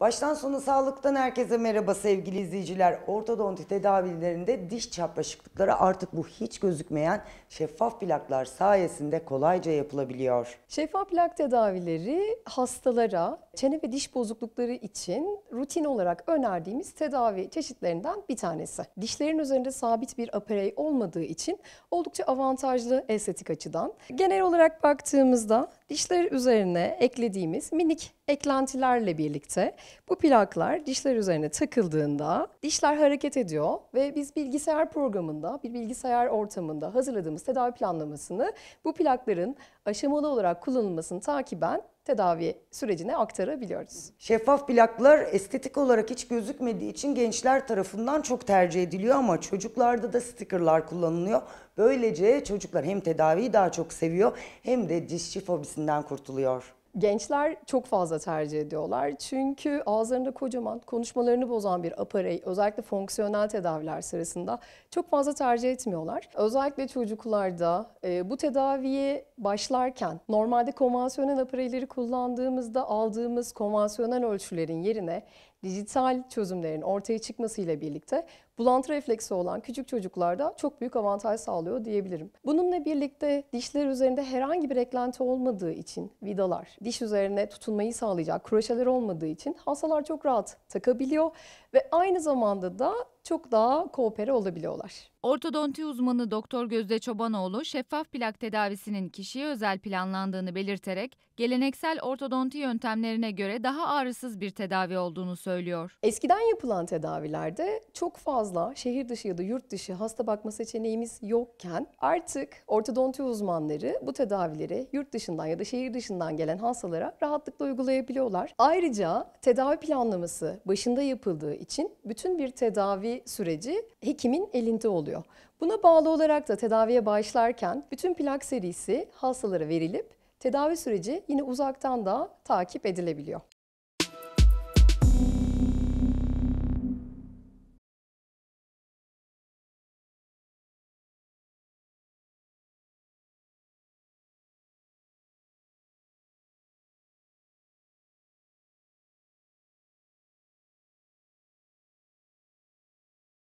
Baştan sona sağlıktan herkese merhaba sevgili izleyiciler. Ortodonti tedavilerinde diş çapraşıklıkları artık bu hiç gözükmeyen şeffaf plaklar sayesinde kolayca yapılabiliyor. Şeffaf plak tedavileri hastalara çene ve diş bozuklukları için rutin olarak önerdiğimiz tedavi çeşitlerinden bir tanesi. Dişlerin üzerinde sabit bir aparey olmadığı için oldukça avantajlı estetik açıdan. Genel olarak baktığımızda dişler üzerine eklediğimiz minik eklentilerle birlikte bu plaklar dişler üzerine takıldığında dişler hareket ediyor ve biz bilgisayar programında, bir bilgisayar ortamında hazırladığımız tedavi planlamasını bu plakların aşamalı olarak kullanılmasını takiben tedavi sürecine aktarabiliyoruz. Şeffaf plaklar estetik olarak hiç gözükmediği için gençler tarafından çok tercih ediliyor ama çocuklarda da stikerlar kullanılıyor. Böylece çocuklar hem tedaviyi daha çok seviyor hem de dişçi fobisinden kurtuluyor gençler çok fazla tercih ediyorlar. Çünkü ağızlarında kocaman, konuşmalarını bozan bir aparey, özellikle fonksiyonel tedaviler sırasında çok fazla tercih etmiyorlar. Özellikle çocuklarda e, bu tedaviye başlarken normalde konvansiyonel apareyleri kullandığımızda aldığımız konvansiyonel ölçülerin yerine dijital çözümlerin ortaya çıkmasıyla birlikte bulantı refleksi olan küçük çocuklarda çok büyük avantaj sağlıyor diyebilirim. Bununla birlikte dişler üzerinde herhangi bir eklenti olmadığı için vidalar, diş üzerine tutunmayı sağlayacak kroşeler olmadığı için hastalar çok rahat takabiliyor ve aynı zamanda da çok daha koopere olabiliyorlar. Ortodonti uzmanı Doktor Gözde Çobanoğlu şeffaf plak tedavisinin kişiye özel planlandığını belirterek geleneksel ortodonti yöntemlerine göre daha ağrısız bir tedavi olduğunu söylüyor. Eskiden yapılan tedavilerde çok fazla şehir dışı ya da yurt dışı hasta bakma seçeneğimiz yokken artık ortodonti uzmanları bu tedavileri yurt dışından ya da şehir dışından gelen hastalara rahatlıkla uygulayabiliyorlar. Ayrıca tedavi planlaması başında yapıldığı için bütün bir tedavi tedavi süreci hekimin elinde oluyor. Buna bağlı olarak da tedaviye başlarken bütün plak serisi hastalara verilip tedavi süreci yine uzaktan da takip edilebiliyor.